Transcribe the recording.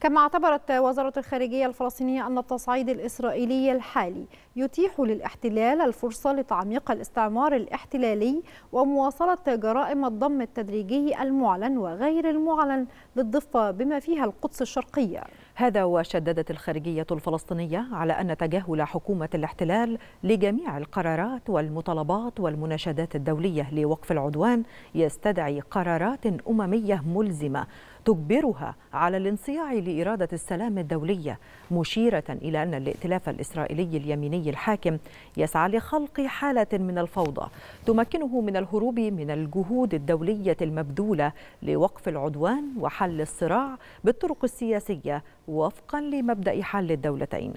كما اعتبرت وزارة الخارجية الفلسطينية أن التصعيد الإسرائيلي الحالي يتيح للاحتلال الفرصة لتعميق الاستعمار الاحتلالي ومواصلة جرائم الضم التدريجي المعلن وغير المعلن للضفة بما فيها القدس الشرقية هذا وشددت الخارجية الفلسطينية على أن تجاهل حكومة الاحتلال لجميع القرارات والمطالبات والمناشدات الدولية لوقف العدوان يستدعي قرارات أممية ملزمة تجبرها على الانصياع لإرادة السلام الدولية مشيرة إلى أن الائتلاف الإسرائيلي اليميني الحاكم يسعى لخلق حالة من الفوضى تمكنه من الهروب من الجهود الدولية المبذولة لوقف العدوان وحل الصراع بالطرق السياسية وفقا لمبدأ حل الدولتين